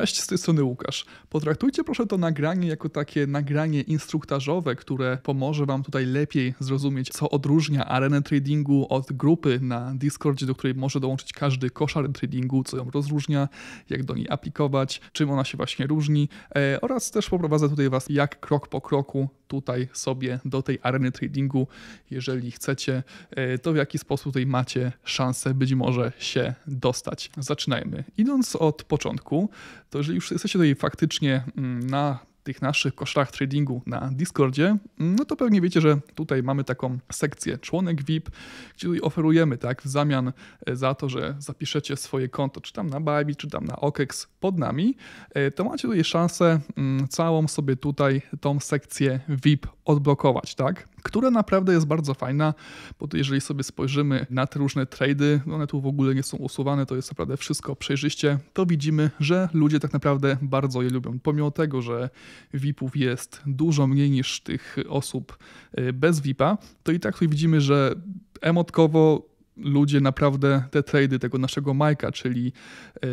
Cześć, z tej strony Łukasz. Potraktujcie proszę to nagranie jako takie nagranie instruktażowe, które pomoże Wam tutaj lepiej zrozumieć, co odróżnia arenę tradingu od grupy na Discordzie, do której może dołączyć każdy koszar tradingu, co ją rozróżnia, jak do niej aplikować, czym ona się właśnie różni e, oraz też poprowadzę tutaj Was jak krok po kroku tutaj sobie do tej areny tradingu, jeżeli chcecie, e, to w jaki sposób tutaj macie szansę być może się dostać. Zaczynajmy. Idąc od początku, to jeżeli już jesteście tutaj faktycznie mm, na tych naszych kosztach tradingu na Discordzie, no to pewnie wiecie, że tutaj mamy taką sekcję członek VIP, gdzie tutaj oferujemy tak w zamian e, za to, że zapiszecie swoje konto, czy tam na Bybit, czy tam na OKEX pod nami, e, to macie tutaj szansę mm, całą sobie tutaj tą sekcję VIP odblokować, tak? Która naprawdę jest bardzo fajna, bo to jeżeli sobie spojrzymy na te różne trady, one tu w ogóle nie są usuwane, to jest naprawdę wszystko przejrzyście, to widzimy, że ludzie tak naprawdę bardzo je lubią. Pomimo tego, że VIP-ów jest dużo mniej niż tych osób y, bez VIP-a, to i tak tutaj widzimy, że emotkowo ludzie naprawdę te trady tego naszego Majka, czyli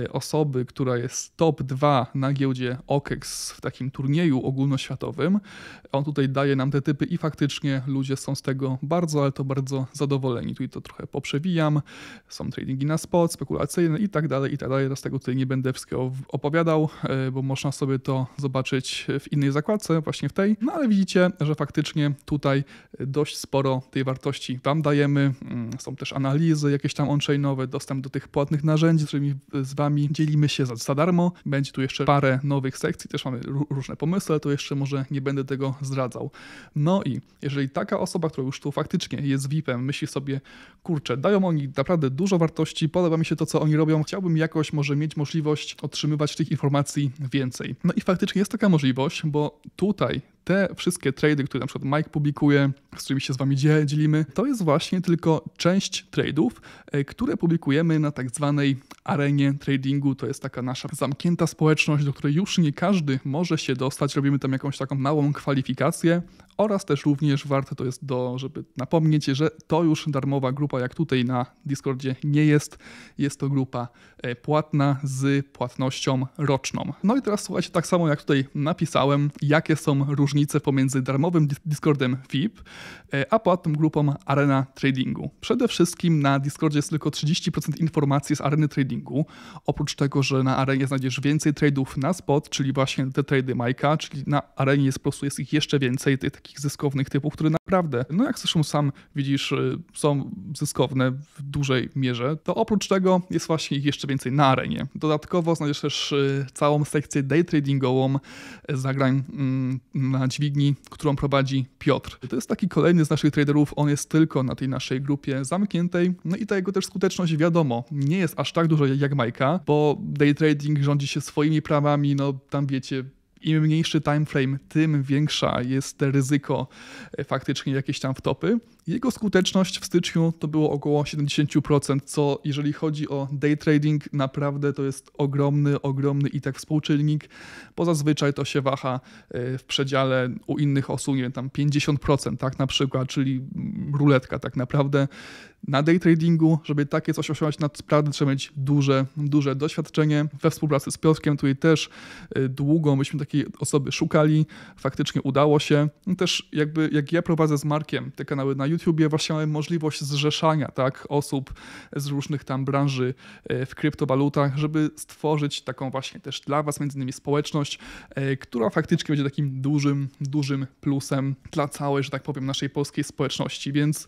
e, osoby, która jest top 2 na giełdzie OKEX w takim turnieju ogólnoświatowym. On tutaj daje nam te typy i faktycznie ludzie są z tego bardzo, ale to bardzo zadowoleni. Tutaj to trochę poprzewijam. Są tradingi na spot, spekulacyjne i tak dalej, i tak dalej. Teraz tego tutaj nie będę wszystkiego opowiadał, e, bo można sobie to zobaczyć w innej zakładce, właśnie w tej. No ale widzicie, że faktycznie tutaj dość sporo tej wartości Wam dajemy. Mm, są też analizy analizy, jakieś tam on-chainowe, dostęp do tych płatnych narzędzi, którymi e, z wami dzielimy się za, za darmo. Będzie tu jeszcze parę nowych sekcji, też mamy różne pomysły, ale to jeszcze może nie będę tego zdradzał. No i jeżeli taka osoba, która już tu faktycznie jest VIP-em, myśli sobie, kurczę, dają oni naprawdę dużo wartości, podoba mi się to, co oni robią, chciałbym jakoś może mieć możliwość otrzymywać tych informacji więcej. No i faktycznie jest taka możliwość, bo tutaj te wszystkie trady, które na przykład Mike publikuje, z którymi się z wami dzielimy, to jest właśnie tylko część tradeów, e, które publikujemy na tak zwanej arenie tradingu. To jest taka nasza zamknięta społeczność, do której już nie każdy może się dostać. Robimy tam jakąś taką małą kwalifikację, oraz też również warto to jest, do, żeby napomnieć, że to już darmowa grupa, jak tutaj na Discordzie nie jest. Jest to grupa e, płatna z płatnością roczną. No i teraz słuchajcie, tak samo jak tutaj napisałem, jakie są różnice pomiędzy darmowym Discordem VIP e, a płatną grupą Arena Tradingu. Przede wszystkim na Discordzie jest tylko 30% informacji z areny tradingu. Oprócz tego, że na arenie znajdziesz więcej tradeów na spot, czyli właśnie te trady Majka, czyli na arenie jest, po prostu jest ich jeszcze więcej, tych takich takich zyskownych typów, które naprawdę, no jak zresztą sam widzisz, y, są zyskowne w dużej mierze, to oprócz tego jest właśnie ich jeszcze więcej na arenie. Dodatkowo znajdziesz też y, całą sekcję day tradingową y, zagrań mm, na dźwigni, którą prowadzi Piotr. To jest taki kolejny z naszych traderów, on jest tylko na tej naszej grupie zamkniętej, no i ta jego też skuteczność wiadomo, nie jest aż tak duża jak Majka, bo day trading rządzi się swoimi prawami, no tam wiecie, im mniejszy time frame, tym większa jest ryzyko e, faktycznie jakieś tam wtopy. Jego skuteczność w styczniu to było około 70%, co jeżeli chodzi o day trading, naprawdę to jest ogromny, ogromny i tak współczynnik, bo zazwyczaj to się waha e, w przedziale u innych osób, nie wiem, tam 50%, tak na przykład, czyli ruletka tak naprawdę. Na day tradingu, żeby takie coś osiągnąć, naprawdę trzeba mieć duże, duże doświadczenie. We współpracy z Piotrkiem tutaj też e, długo myśmy takiej osoby szukali, faktycznie udało się. Też jakby jak ja prowadzę z Markiem te kanały na YouTubie właśnie mamy możliwość zrzeszania tak, osób z różnych tam branży e, w kryptowalutach, żeby stworzyć taką właśnie też dla Was, między innymi społeczność, e, która faktycznie będzie takim dużym, dużym plusem dla całej, że tak powiem, naszej polskiej społeczności. Więc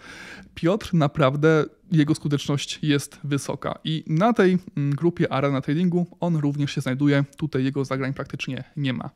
Piotr naprawdę jego skuteczność jest wysoka. I na tej mm, grupie Arena Tradingu on również się znajduje, tutaj jego zagrań praktycznie nie ma.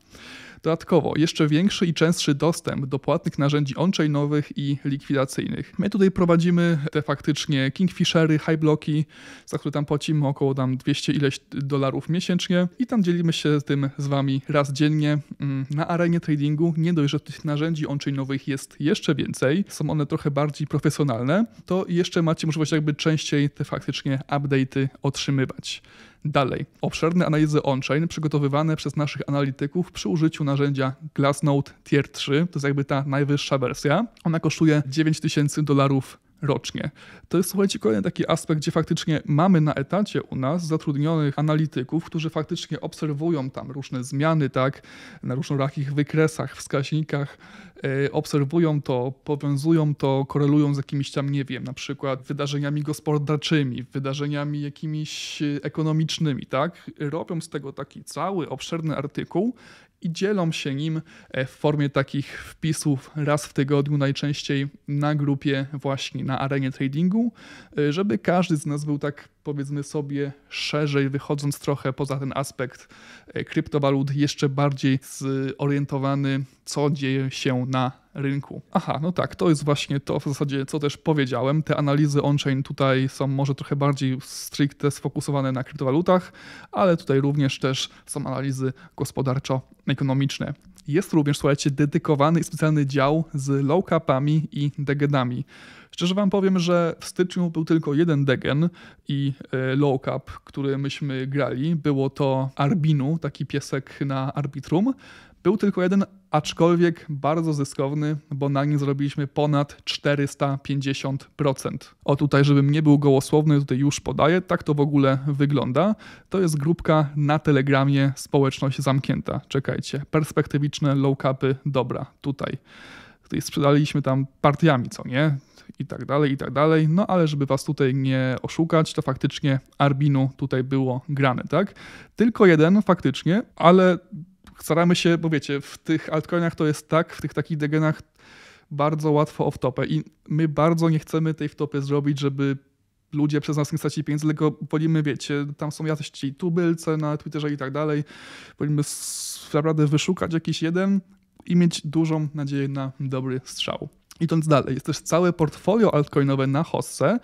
Dodatkowo jeszcze większy i częstszy dostęp do płatnych narzędzi on-chainowych i likwidacyjnych. My tutaj prowadzimy te faktycznie Kingfishery, Highblocki, za które tam płacimy około tam 200 ileś dolarów miesięcznie i tam dzielimy się tym z Wami raz dziennie. Mm, na arenie tradingu nie dość, że tych narzędzi on-chainowych jest jeszcze więcej, są one trochę bardziej profesjonalne, to jeszcze macie możliwość możliwość jakby częściej te faktycznie update'y otrzymywać. Dalej, obszerne analizy on-chain przygotowywane przez naszych analityków przy użyciu narzędzia Glassnode Tier 3, to jest jakby ta najwyższa wersja. Ona kosztuje 9000 dolarów rocznie. To jest, słuchajcie, kolejny taki aspekt, gdzie faktycznie mamy na etacie u nas zatrudnionych analityków, którzy faktycznie obserwują tam różne zmiany, tak, na różnorakich wykresach, wskaźnikach, yy, obserwują to, powiązują to, korelują z jakimiś tam, nie wiem, na przykład wydarzeniami gospodarczymi, wydarzeniami jakimiś e, ekonomicznymi, tak, robią z tego taki cały obszerny artykuł i dzielą się nim e, w formie takich wpisów raz w tygodniu, najczęściej na grupie właśnie na arenie tradingu, e, żeby każdy z nas był tak powiedzmy sobie szerzej, wychodząc trochę poza ten aspekt e, kryptowalut, jeszcze bardziej zorientowany, co dzieje się na rynku. Aha, no tak, to jest właśnie to w zasadzie, co też powiedziałem. Te analizy on-chain tutaj są może trochę bardziej stricte sfokusowane na kryptowalutach, ale tutaj również też są analizy gospodarczo-ekonomiczne. Jest również, słuchajcie, dedykowany i specjalny dział z low-capami i degedami. Szczerze wam powiem, że w styczniu był tylko jeden degen i e, low cap, który myśmy grali. Było to Arbinu, taki piesek na Arbitrum. Był tylko jeden, aczkolwiek bardzo zyskowny, bo na nim zrobiliśmy ponad 450%. O tutaj, żebym nie był gołosłowny, tutaj już podaję, tak to w ogóle wygląda. To jest grupka na Telegramie Społeczność Zamknięta. Czekajcie, perspektywiczne low capy, dobra, tutaj. Tutaj sprzedaliśmy tam partiami, co nie? i tak dalej, i tak dalej. No ale żeby was tutaj nie oszukać, to faktycznie Arbinu tutaj było grane, tak? Tylko jeden faktycznie, ale staramy się, bo wiecie, w tych altcoinach to jest tak, w tych takich degenach bardzo łatwo o wtopę i my bardzo nie chcemy tej wtopy zrobić, żeby ludzie przez nas nie stracili pieniędzy, tylko wolimy, wiecie, tam są jacyś ci tubylce na Twitterze i tak dalej, wolimy naprawdę wyszukać jakiś jeden i mieć dużą nadzieję na dobry strzał. Idąc dalej, jest też całe portfolio altcoinowe na Hosse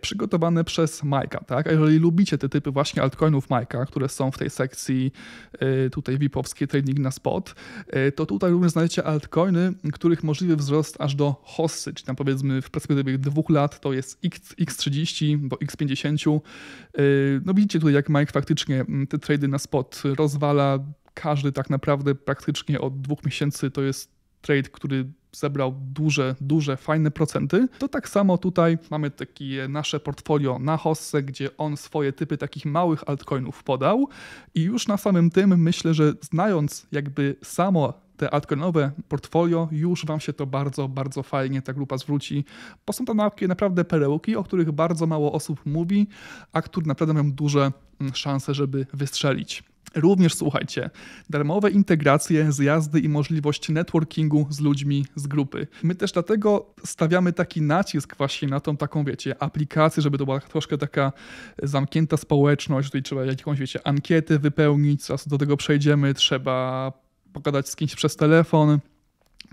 przygotowane przez Majka. Tak? A jeżeli lubicie te typy właśnie altcoinów Majka, które są w tej sekcji e, tutaj VIP-owskiej Trading na Spot, e, to tutaj również znajdziecie altcoiny, których możliwy wzrost aż do Hossy, czyli tam powiedzmy w perspektywie dwóch lat to jest X, X30 do X50. No widzicie tutaj, jak Mike faktycznie te trady na spot rozwala. Każdy tak naprawdę praktycznie od dwóch miesięcy to jest trade, który zebrał duże, duże, fajne procenty. To tak samo tutaj mamy takie nasze portfolio na Hosse, gdzie on swoje typy takich małych altcoinów podał i już na samym tym myślę, że znając jakby samo te altcoinowe portfolio, już Wam się to bardzo, bardzo fajnie ta grupa zwróci, bo są tam takie naprawdę perełki, o których bardzo mało osób mówi, a które naprawdę mają duże mm, szanse, żeby wystrzelić. Również słuchajcie, darmowe integracje, zjazdy i możliwość networkingu z ludźmi z grupy. My też dlatego stawiamy taki nacisk właśnie na tą taką, wiecie, aplikację, żeby to była troszkę taka zamknięta społeczność. Tutaj trzeba jakąś, wiecie, ankietę wypełnić, zaraz do tego przejdziemy, trzeba pogadać z kimś przez telefon,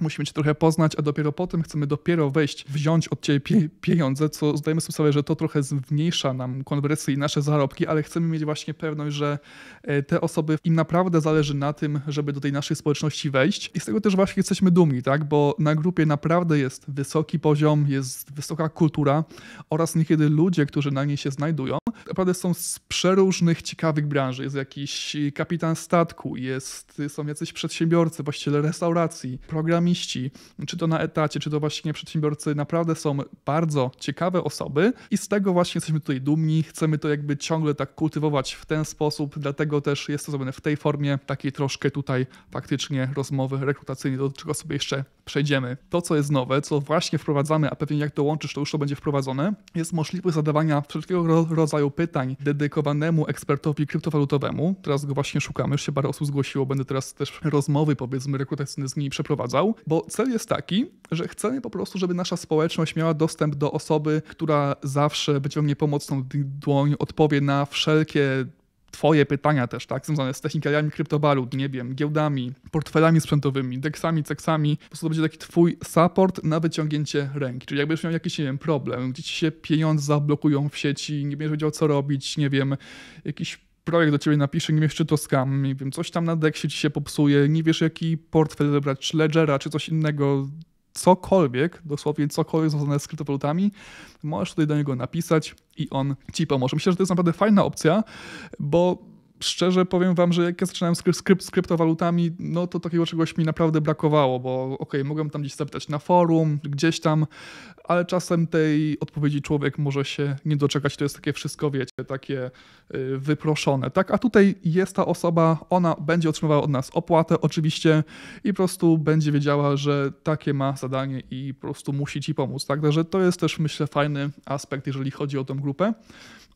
musimy cię trochę poznać, a dopiero potem chcemy dopiero wejść, wziąć od ciebie pieniądze, co zdajemy sobie sprawę, że to trochę zmniejsza nam konwersję i nasze zarobki, ale chcemy mieć właśnie pewność, że e, te osoby, im naprawdę zależy na tym, żeby do tej naszej społeczności wejść i z tego też właśnie jesteśmy dumni, tak, bo na grupie naprawdę jest wysoki poziom, jest wysoka kultura oraz niekiedy ludzie, którzy na niej się znajdują, naprawdę są z przeróżnych, ciekawych branży. Jest jakiś kapitan statku, jest, są jacyś przedsiębiorcy, właściciele restauracji, programy programiści, czy to na etacie, czy to właśnie przedsiębiorcy, naprawdę są bardzo ciekawe osoby i z tego właśnie jesteśmy tutaj dumni. Chcemy to jakby ciągle tak kultywować w ten sposób, dlatego też jest to zrobione w tej formie, takiej troszkę tutaj faktycznie rozmowy rekrutacyjnej, do czego sobie jeszcze przejdziemy. To, co jest nowe, co właśnie wprowadzamy, a pewnie jak dołączysz, to już to będzie wprowadzone, jest możliwość zadawania wszelkiego rodzaju pytań dedykowanemu ekspertowi kryptowalutowemu. Teraz go właśnie szukamy, już się parę osób zgłosiło, będę teraz też rozmowy, powiedzmy, rekrutacyjne z nimi przeprowadzał, bo cel jest taki, że chcemy po prostu, żeby nasza społeczność miała dostęp do osoby, która zawsze wyciągnie pomocną dłoń, odpowie na wszelkie Twoje pytania też, tak, związane z technikaliami kryptowalut, nie wiem, giełdami, portfelami sprzętowymi, deksami, ceksami. Po prostu to będzie taki Twój support na wyciągnięcie ręki. Czyli jakbyś miał jakiś, nie wiem, problem, gdzie ci się pieniądze zablokują w sieci, nie będziesz wiedział, co robić, nie wiem, jakiś projekt do ciebie napisze, nie wiesz, czy to scam, nie wiem, coś tam na deksie ci się popsuje, nie wiesz, jaki portfel wybrać, czy ledgera, czy coś innego, cokolwiek, dosłownie cokolwiek związane z kryptowalutami, możesz tutaj do niego napisać i on ci pomoże. Myślę, że to jest naprawdę fajna opcja, bo szczerze powiem wam, że jak ja zaczynałem z, kryp z kryptowalutami, no to takiego czegoś mi naprawdę brakowało, bo okej, okay, mogłem tam gdzieś zapytać na forum, gdzieś tam, ale czasem tej odpowiedzi człowiek może się nie doczekać. To jest takie wszystko, wiecie, takie y, wyproszone, tak? A tutaj jest ta osoba, ona będzie otrzymywała od nas opłatę oczywiście i po prostu będzie wiedziała, że takie ma zadanie i po prostu musi ci pomóc, tak? Także to jest też, myślę, fajny aspekt, jeżeli chodzi o tą grupę.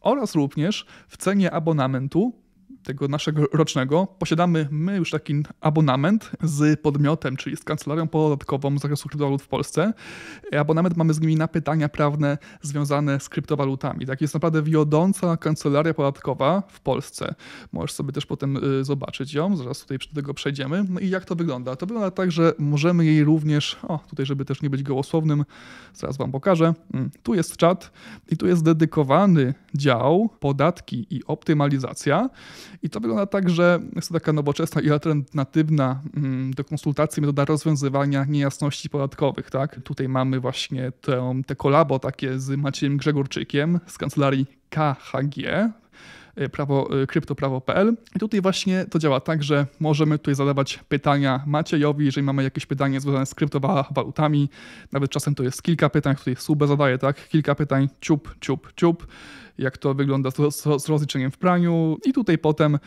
Oraz również w cenie abonamentu tego naszego rocznego posiadamy my już taki abonament z podmiotem, czyli z kancelarią podatkową z zakresu kryptowalut w Polsce. E, abonament mamy z nimi na pytania prawne związane z kryptowalutami. Tak jest naprawdę wiodąca kancelaria podatkowa w Polsce. Możesz sobie też potem y, zobaczyć ją, zaraz tutaj do tego przejdziemy. No i jak to wygląda? To wygląda tak, że możemy jej również, o tutaj, żeby też nie być gołosłownym, zaraz wam pokażę. Mm, tu jest czat i tu jest dedykowany dział podatki i optymalizacja. I to wygląda tak, że jest to taka nowoczesna i alternatywna mm, do konsultacji metoda rozwiązywania niejasności podatkowych. Tak? Tutaj mamy właśnie te, te kolabo takie z Maciejem Grzegorczykiem z kancelarii KHG, e, prawo, e, kryptoprawo.pl. I tutaj właśnie to działa tak, że możemy tutaj zadawać pytania Maciejowi, jeżeli mamy jakieś pytanie związane z kryptowalutami, nawet czasem to jest kilka pytań, tutaj Sube zadaje, tak? Kilka pytań, ciup, ciup, ciup jak to wygląda z, z rozliczeniem w praniu. I tutaj potem y,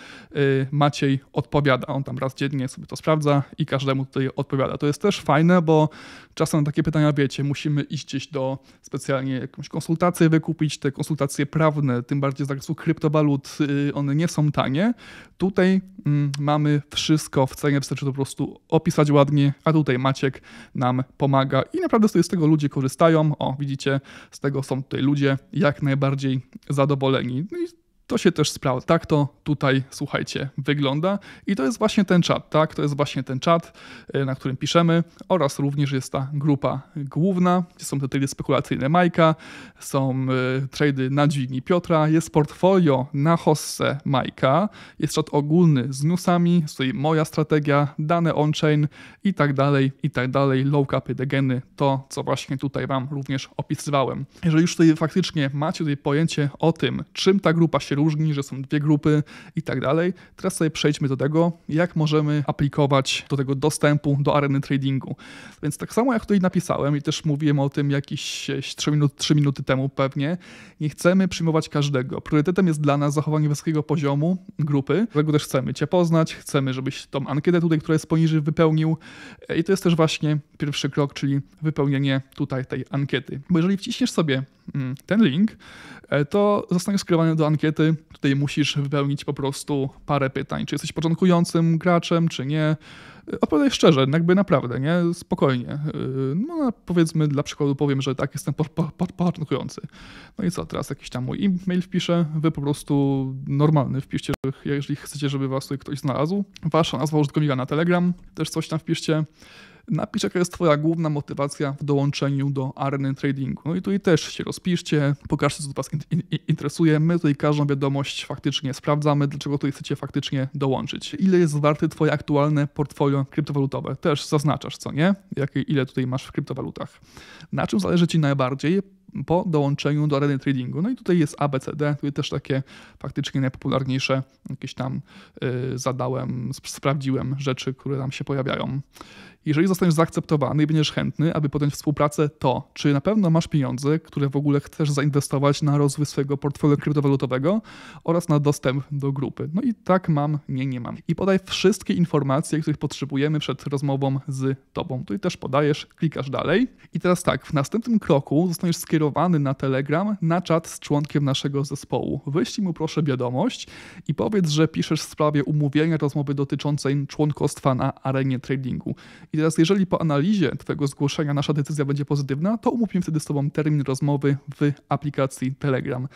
Maciej odpowiada. On tam raz dziennie sobie to sprawdza i każdemu tutaj odpowiada. To jest też fajne, bo czasem takie pytania, wiecie, musimy iść gdzieś do specjalnie jakąś konsultację wykupić. Te konsultacje prawne, tym bardziej z zakresu kryptowalut, y, one nie są tanie. Tutaj mm, mamy wszystko w cenie, wystarczy to po prostu opisać ładnie, a tutaj Maciek nam pomaga i naprawdę z tego ludzie korzystają. O, widzicie, z tego są tutaj ludzie jak najbardziej zadowoleni. No i to się też sprawdza. Tak to tutaj, słuchajcie, wygląda. I to jest właśnie ten czat, tak? To jest właśnie ten czat, e, na którym piszemy, oraz również jest ta grupa główna, gdzie są te trady spekulacyjne Majka, są e, trady na dźwigni Piotra, jest portfolio na hossę Majka, jest czat ogólny z newsami, stoi moja strategia, dane on-chain i tak dalej, i tak dalej, low capy, degeny, to co właśnie tutaj Wam również opisywałem. Jeżeli już tutaj faktycznie macie tutaj pojęcie o tym, czym ta grupa się różni, że są dwie grupy i tak dalej. Teraz sobie przejdźmy do tego, jak możemy aplikować do tego dostępu do areny tradingu. Więc tak samo jak tutaj napisałem i też mówiłem o tym jakieś 3 minuty, 3 minuty temu pewnie, nie chcemy przyjmować każdego. Priorytetem jest dla nas zachowanie wysokiego poziomu grupy, dlatego też chcemy Cię poznać, chcemy, żebyś tą ankietę tutaj, która jest poniżej, wypełnił i to jest też właśnie pierwszy krok, czyli wypełnienie tutaj tej ankiety. Bo jeżeli wciśniesz sobie mm, ten link, e, to zostaniesz skierowany do ankiety Tutaj musisz wypełnić po prostu parę pytań. Czy jesteś początkującym graczem, czy nie? Y, odpowiadaj szczerze, jakby naprawdę, nie? Spokojnie. Y, no powiedzmy, dla przykładu powiem, że tak, jestem po, po, po, początkujący. No i co, teraz jakiś tam mój e-mail wpiszę, wy po prostu normalny wpiszcie, jeżeli chcecie, żeby was tutaj ktoś znalazł. Wasza nazwa użytkownika na Telegram, też coś tam wpiszcie. Napisz, jaka jest Twoja główna motywacja w dołączeniu do areny tradingu. No i tutaj też się rozpiszcie, pokażcie, co Was in, in, interesuje. My tutaj każdą wiadomość faktycznie sprawdzamy, dlaczego tutaj chcecie faktycznie dołączyć. Ile jest warte Twoje aktualne portfolio kryptowalutowe? Też zaznaczasz, co nie? Jakie, ile tutaj masz w kryptowalutach? Na czym zależy Ci najbardziej? po dołączeniu do areny tradingu. No i tutaj jest ABCD, tutaj też takie faktycznie najpopularniejsze jakieś tam y, zadałem, sp sprawdziłem rzeczy, które tam się pojawiają. Jeżeli zostaniesz zaakceptowany i będziesz chętny, aby podjąć współpracę, to czy na pewno masz pieniądze, które w ogóle chcesz zainwestować na rozwój swojego portfela kryptowalutowego oraz na dostęp do grupy? No i tak mam, nie, nie mam. I podaj wszystkie informacje, których potrzebujemy przed rozmową z tobą. Tutaj też podajesz, klikasz dalej. I teraz tak, w następnym kroku zostaniesz skierowany na Telegram na czat z członkiem naszego zespołu. Wyślij mu proszę wiadomość i powiedz, że piszesz w sprawie umówienia rozmowy dotyczącej członkostwa na arenie tradingu. I teraz, jeżeli po analizie Twojego zgłoszenia nasza decyzja będzie pozytywna, to umówimy wtedy z Tobą termin rozmowy w aplikacji Telegram.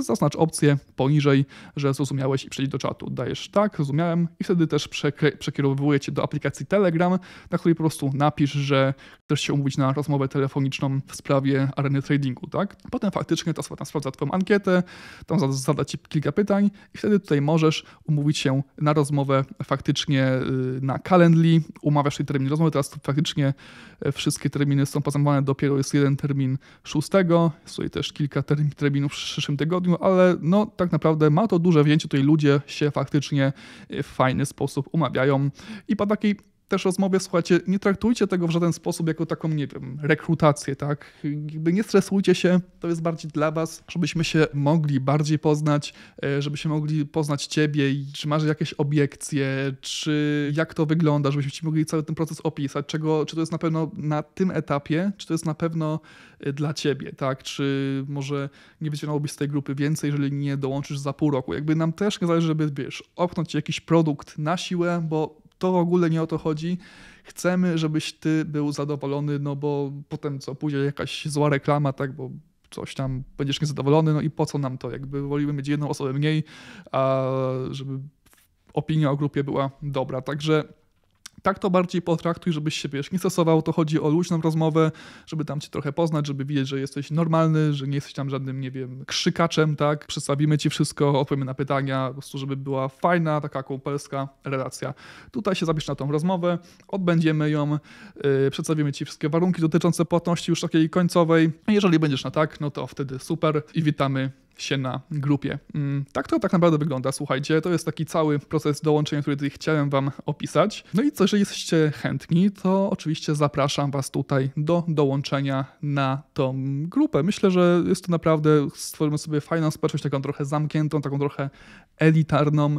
Zaznacz opcję poniżej, że zrozumiałeś i przejdź do czatu. Dajesz tak, zrozumiałem i wtedy też przekierowujecie Cię do aplikacji Telegram, na której po prostu napisz, że chcesz się umówić na rozmowę telefoniczną w sprawie areny tradingu, tak? Potem faktycznie ta tam sprawdza Twoją ankietę, tam zada Ci kilka pytań i wtedy tutaj możesz umówić się na rozmowę faktycznie y, na Calendly, umawiasz ten termin rozmowy, 8, teraz tu praktycznie e, wszystkie terminy są pozamywane, dopiero jest jeden termin 6, jest tutaj też kilka terminów w przyszłym tygodniu, ale no tak naprawdę ma to duże wzięcie, tutaj ludzie się faktycznie e, w fajny sposób umawiają i po takiej też rozmowie, słuchajcie, nie traktujcie tego w żaden sposób jako taką, nie wiem, rekrutację, tak? Jakby nie stresujcie się, to jest bardziej dla was, żebyśmy się mogli bardziej poznać, e, żebyśmy mogli poznać ciebie i czy masz jakieś obiekcje, czy jak to wygląda, żebyśmy ci mogli cały ten proces opisać, czego, czy to jest na pewno na tym etapie, czy to jest na pewno e, dla ciebie, tak? Czy może nie wyciągnąłbyś z tej grupy więcej, jeżeli nie dołączysz za pół roku. Jakby nam też nie zależy, żeby, wiesz, opchnąć jakiś produkt na siłę, bo to w ogóle nie o to chodzi. Chcemy, żebyś ty był zadowolony, no bo potem co, pójdzie jakaś zła reklama, tak, bo coś tam będziesz niezadowolony, no i po co nam to? Jakby woliły mieć jedną osobę mniej, a żeby opinia o grupie była dobra. Także tak to bardziej potraktuj, żebyś się wiesz, nie stosował, to chodzi o luźną rozmowę, żeby tam cię trochę poznać, żeby widzieć, że jesteś normalny, że nie jesteś tam żadnym, nie wiem, krzykaczem, tak? Przedstawimy ci wszystko, odpowiemy na pytania, po prostu, żeby była fajna, taka kumpelska relacja. Tutaj się zabierz na tą rozmowę, odbędziemy ją, yy, przedstawimy ci wszystkie warunki dotyczące płatności już takiej końcowej. Jeżeli będziesz na tak, no to wtedy super i witamy się na grupie. Mm, tak to tak naprawdę wygląda, słuchajcie. To jest taki cały proces dołączenia, który chciałem Wam opisać. No i co, jeżeli jesteście chętni, to oczywiście zapraszam Was tutaj do dołączenia na tą grupę. Myślę, że jest to naprawdę, stworzymy sobie fajną społeczność, taką trochę zamkniętą, taką trochę elitarną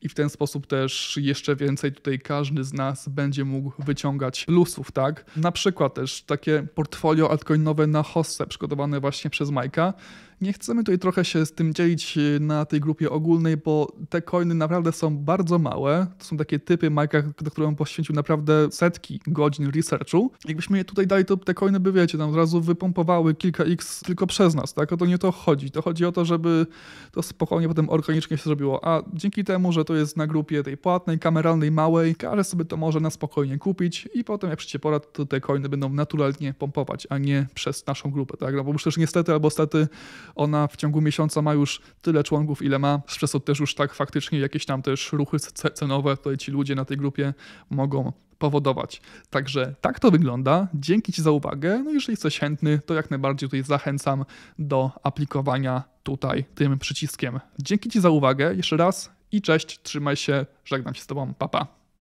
i w ten sposób też jeszcze więcej tutaj każdy z nas będzie mógł wyciągać lusów, tak? Na przykład też takie portfolio altcoinowe na hostce przygotowane właśnie przez Majka nie chcemy tutaj trochę się z tym dzielić e, na tej grupie ogólnej, bo te coiny naprawdę są bardzo małe. To są takie typy Majka, do którego poświęcił naprawdę setki godzin researchu. Jakbyśmy je tutaj dali, to te coiny by, wiecie, tam od razu wypompowały kilka x tylko przez nas, tak? O to nie to chodzi. To chodzi o to, żeby to spokojnie potem organicznie się zrobiło. A dzięki temu, że to jest na grupie tej płatnej, kameralnej, małej, każdy sobie to może na spokojnie kupić i potem jak przyjdzie pora, to te coiny będą naturalnie pompować, a nie przez naszą grupę, tak? No bo już też niestety albo stety ona w ciągu miesiąca ma już tyle członków, ile ma, przez to też już tak faktycznie jakieś tam też ruchy cenowe to ci ludzie na tej grupie mogą powodować. Także tak to wygląda. Dzięki Ci za uwagę. No jeżeli jesteś chętny, to jak najbardziej tutaj zachęcam do aplikowania tutaj tym przyciskiem. Dzięki Ci za uwagę jeszcze raz i cześć, trzymaj się, żegnam się z Tobą, papa. Pa.